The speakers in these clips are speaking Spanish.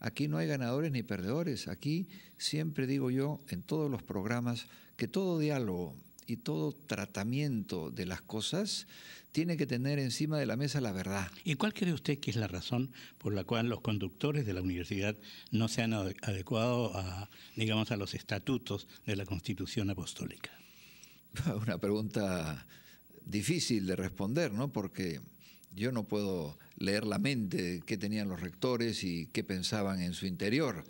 Aquí no hay ganadores ni perdedores. Aquí siempre digo yo en todos los programas que todo diálogo y todo tratamiento de las cosas tiene que tener encima de la mesa la verdad. ¿Y cuál cree usted que es la razón por la cual los conductores de la universidad no se han adecuado a, digamos, a los estatutos de la Constitución Apostólica? Una pregunta difícil de responder, ¿no? Porque yo no puedo leer la mente de qué tenían los rectores y qué pensaban en su interior.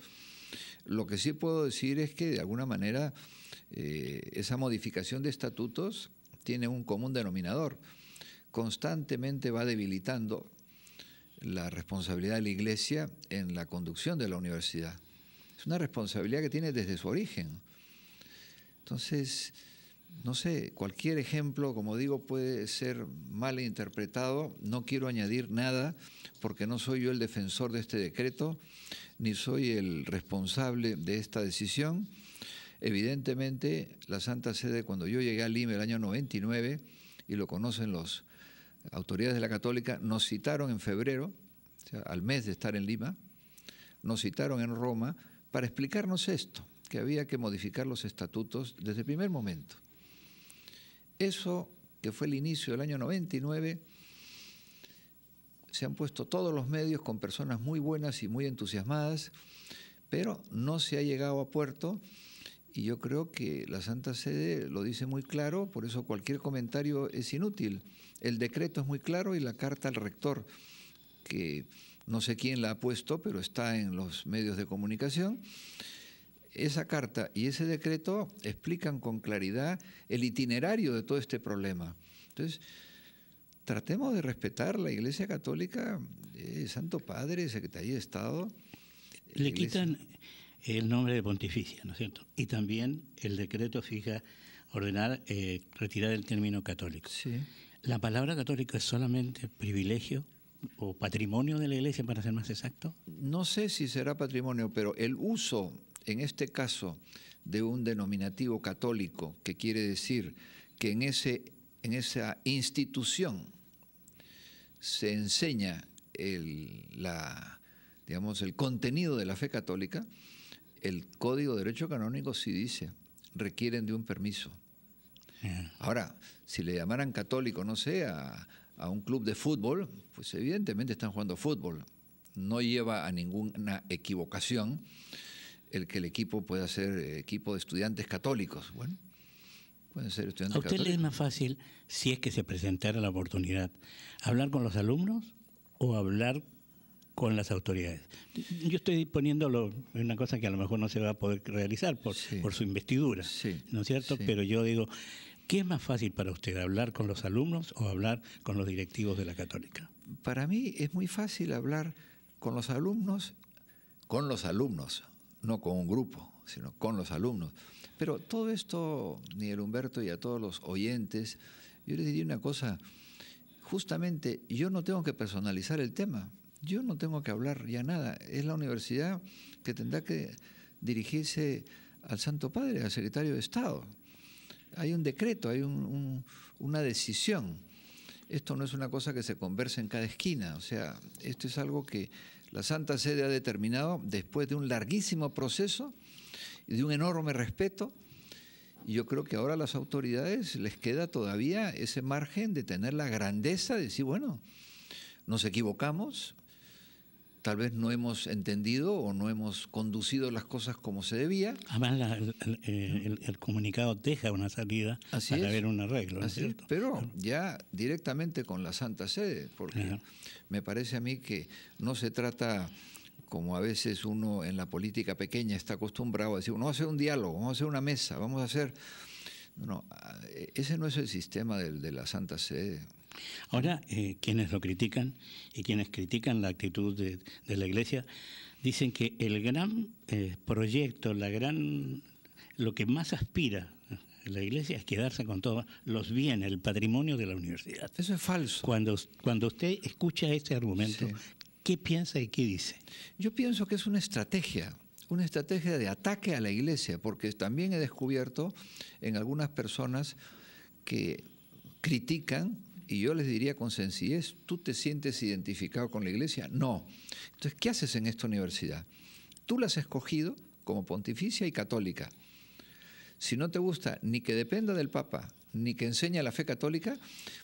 Lo que sí puedo decir es que de alguna manera eh, esa modificación de estatutos tiene un común denominador. Constantemente va debilitando la responsabilidad de la Iglesia en la conducción de la universidad. Es una responsabilidad que tiene desde su origen. Entonces, no sé, cualquier ejemplo, como digo, puede ser mal interpretado. No quiero añadir nada porque no soy yo el defensor de este decreto, ni soy el responsable de esta decisión. Evidentemente, la Santa Sede, cuando yo llegué a Lima el año 99, y lo conocen las autoridades de la Católica, nos citaron en febrero, al mes de estar en Lima, nos citaron en Roma para explicarnos esto, que había que modificar los estatutos desde el primer momento. Eso, que fue el inicio del año 99, se han puesto todos los medios con personas muy buenas y muy entusiasmadas, pero no se ha llegado a puerto y yo creo que la Santa Sede lo dice muy claro, por eso cualquier comentario es inútil. El decreto es muy claro y la carta al rector, que no sé quién la ha puesto, pero está en los medios de comunicación, esa carta y ese decreto explican con claridad el itinerario de todo este problema. Entonces, tratemos de respetar la Iglesia Católica, eh, Santo Padre, Secretaría de Estado. Le quitan el nombre de pontificia, ¿no es cierto? Y también el decreto fija ordenar eh, retirar el término católico. ¿La palabra católica es solamente privilegio o patrimonio de la Iglesia, para ser más exacto? No sé si será patrimonio, pero el uso en este caso de un denominativo católico, que quiere decir que en, ese, en esa institución se enseña el, digamos, el contenido de la fe católica, el Código de Derecho Canónico sí dice, requieren de un permiso. Ahora, si le llamaran católico, no sé, a, a un club de fútbol, pues evidentemente están jugando fútbol. No lleva a ninguna equivocación el que el equipo pueda ser eh, equipo de estudiantes católicos. Bueno, pueden ser estudiantes católicos. ¿A usted le es más fácil, si es que se presentara la oportunidad, hablar con los alumnos o hablar con las autoridades. Yo estoy poniéndolo en una cosa que a lo mejor no se va a poder realizar por, su investidura, ¿no es cierto? Pero yo digo, ¿qué es más fácil para usted, hablar con los alumnos o hablar con los directivos de la católica? Para mí es muy fácil hablar con los alumnos, con los alumnos, no con un grupo, sino con los alumnos. Pero todo esto, el Humberto, y a todos los oyentes, yo les diría una cosa, justamente yo no tengo que personalizar el tema, yo no tengo que hablar ya nada, es la universidad que tendrá que dirigirse al Santo Padre, al Secretario de Estado. Hay un decreto, hay una decisión esto no es una cosa que se conversa en cada esquina, o sea, esto es algo que la Santa Sede ha determinado después de un larguísimo proceso y de un enorme respeto. Y yo creo que ahora a las autoridades les queda todavía ese margen de tener la grandeza de decir, bueno, nos equivocamos, tal vez no hemos entendido o no hemos conducido las cosas como se debía. Además, eh, el, comunicado deja una salida para un arreglo. pero ya directamente con la Santa Sede, porque me parece a mí que no se trata como a veces uno en la política pequeña está acostumbrado a decir, vamos a hacer un diálogo, vamos a hacer una mesa, vamos a hacer... No, e, ese no es el sistema de la Santa Sede. Ahora, eh, quienes lo critican y quienes critican la actitud de, la Iglesia, dicen que el gran eh, proyecto, la gran, lo que más aspira la Iglesia es quedarse con todos los bienes, el patrimonio de la universidad. Eso es falso. Cuando, cuando usted escucha este argumento, ¿qué piensa y qué dice? Yo pienso que es una estrategia una estrategia de ataque a la iglesia, porque también he descubierto en algunas personas que critican y yo les diría con sencillez, ¿tú te sientes identificado con la iglesia? No. Entonces, ¿qué haces en esta universidad? Tú la has escogido como pontificia y católica. Si no te gusta ni que dependa del Papa, ni que enseña la fe católica,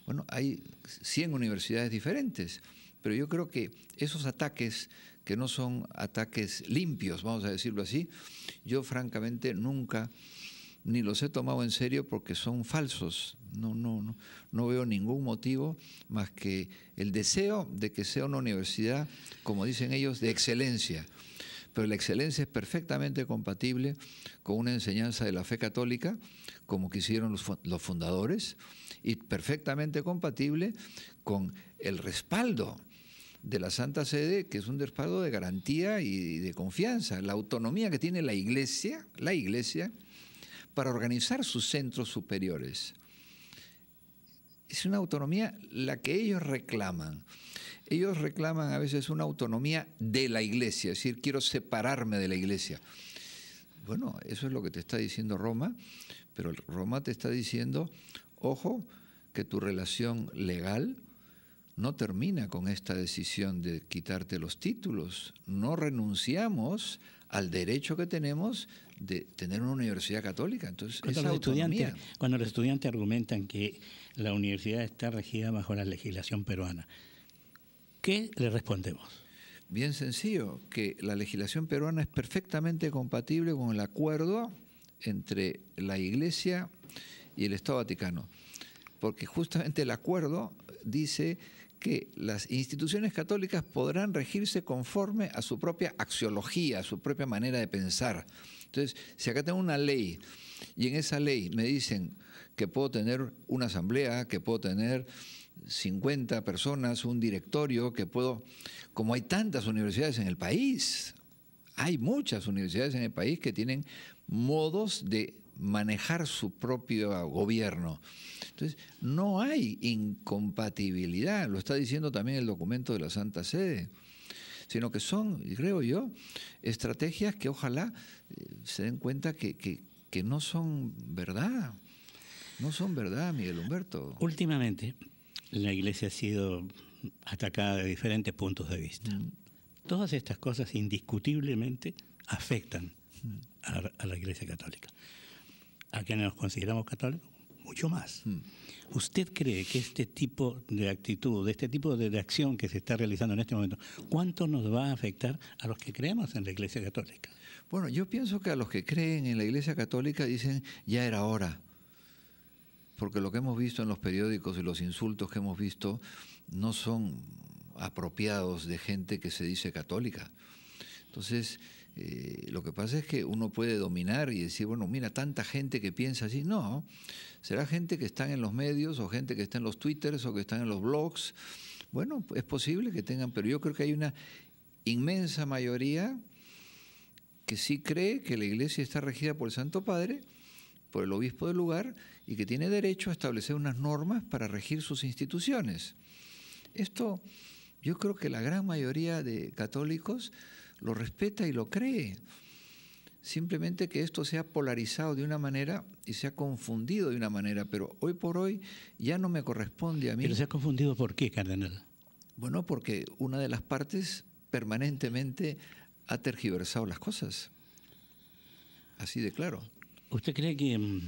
bueno, hay 100 universidades diferentes. Pero yo creo que esos ataques, que no son ataques limpios, vamos a decirlo así, yo francamente nunca ni los he tomado en serio porque son falsos. No, no, no, no veo ningún motivo más que el deseo de que sea una universidad, como dicen ellos, de excelencia. Pero la excelencia es perfectamente compatible con una enseñanza de la fe católica, como quisieron los, los fundadores, y perfectamente compatible con el respaldo de la Santa Sede, que es un respaldo de garantía y de confianza. La autonomía que tiene la Iglesia, la Iglesia, para organizar sus centros superiores. Es una autonomía la que ellos reclaman. Ellos reclaman a veces una autonomía de la iglesia, es decir, quiero separarme de la iglesia. Bueno, eso es lo que te está diciendo Roma, pero Roma te está diciendo, ojo, que tu relación legal no termina con esta decisión de quitarte los títulos. No renunciamos al derecho que tenemos de tener una universidad católica. Entonces, cuando, los estudiantes, cuando los estudiantes argumentan que la universidad está regida bajo la legislación peruana, ¿qué le respondemos? Bien sencillo, que la legislación peruana es perfectamente compatible con el acuerdo entre la Iglesia y el Estado Vaticano, porque justamente el acuerdo dice que las instituciones católicas podrán regirse conforme a su propia axiología, a su propia manera de pensar. Entonces, si acá tengo una ley y en esa ley me dicen que puedo tener una asamblea, que puedo tener 50 personas, un directorio, que puedo, como hay tantas universidades en el país, hay muchas universidades en el país que tienen modos de manejar su propio gobierno. Entonces, no hay incompatibilidad, lo está diciendo también el documento de la Santa Sede, sino que son, creo yo, estrategias que ojalá eh, se den cuenta que, no son verdad. No son verdad, Miguel Humberto. Últimamente, la iglesia ha sido atacada de diferentes puntos de vista. Mm. Todas estas cosas indiscutiblemente afectan a la Iglesia Católica a quienes nos consideramos católicos, mucho más. Hmm. ¿Usted cree que este tipo de actitud, de este tipo de acción que se está realizando en este momento, cuánto nos va a afectar a los que creemos en la Iglesia Católica? Bueno, yo pienso que a los que creen en la Iglesia Católica dicen, ya era hora. Porque lo que hemos visto en los periódicos y los insultos que hemos visto no son apropiados de gente que se dice católica. Entonces, eh, lo que pasa es que uno puede dominar y decir, bueno, mira, tanta gente que piensa así. No, será gente que está en los medios o gente que está en los twitters o que está en los blogs. Bueno, es posible que tengan, pero yo creo que hay una inmensa mayoría que sí cree que la iglesia está regida por el Santo Padre, por el obispo del lugar, y que tiene derecho a establecer unas normas para regir sus instituciones. Esto, yo creo que la gran mayoría de católicos lo respeta y lo cree. Simplemente que esto se ha polarizado de una manera y se ha confundido de una manera, pero hoy por hoy ya no me corresponde a mí. ¿Pero se ha confundido por qué, cardenal? Bueno, porque una de las partes permanentemente ha tergiversado las cosas. Así de claro. ¿Usted cree que mm,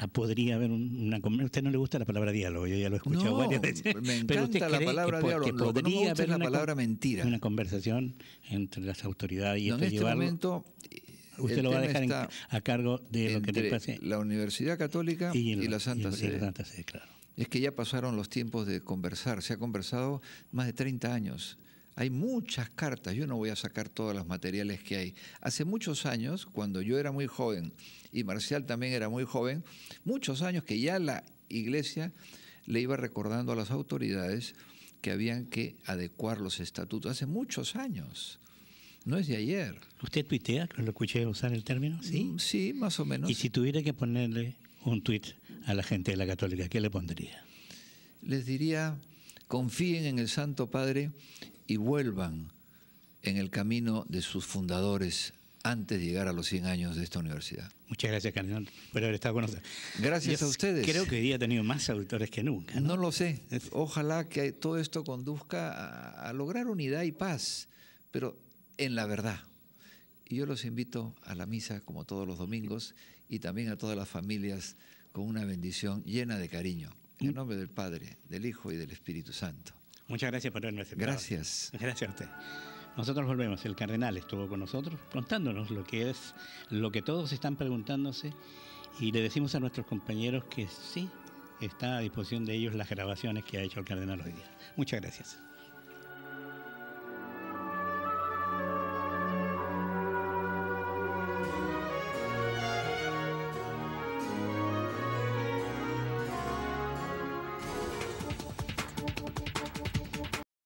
Ah, podría haber una a usted no le gusta la palabra diálogo yo ya lo he escuchado varias veces me encanta pero la palabra que, diálogo podría haber la palabra mentira una conversación entre las autoridades y no, en este momento eh, usted lo va a dejar a cargo de lo que le pase la Universidad Católica y, la Santa claro. es que ya pasaron los tiempos de conversar se ha conversado más de 30 años hay muchas cartas, yo no voy a sacar todos los materiales que hay. Hace muchos años, cuando yo era muy joven y Marcial también era muy joven, muchos años que ya la iglesia le iba recordando a las autoridades que habían que adecuar los estatutos. Hace muchos años. No es de ayer. ¿Usted tuitea? ¿Lo escuché usar el término? Mm, sí. Sí, más o menos. ¿Y si tuviera que ponerle un tuit a la gente de la católica, qué le pondría? Les diría, confíen en el Santo Padre y vuelvan en el camino de sus fundadores antes de llegar a los 100 años de esta universidad. Muchas gracias, Cardenal, por haber estado con nosotros. Gracias a ustedes. Creo que hoy día ha tenido más auditores que nunca. ¿no? lo sé. Ojalá que todo esto conduzca a, lograr unidad y paz, pero en la verdad. Y yo los invito a la misa como todos los domingos y también a todas las familias con una bendición llena de cariño. En el mm. nombre del Padre, del Hijo y del Espíritu Santo. Muchas gracias por habernos aceptado. Gracias. Gracias a usted. Nosotros volvemos. El cardenal estuvo con nosotros contándonos lo que es, lo que todos están preguntándose y le decimos a nuestros compañeros que sí, está a disposición de ellos las grabaciones que ha hecho el cardenal hoy día. Muchas gracias.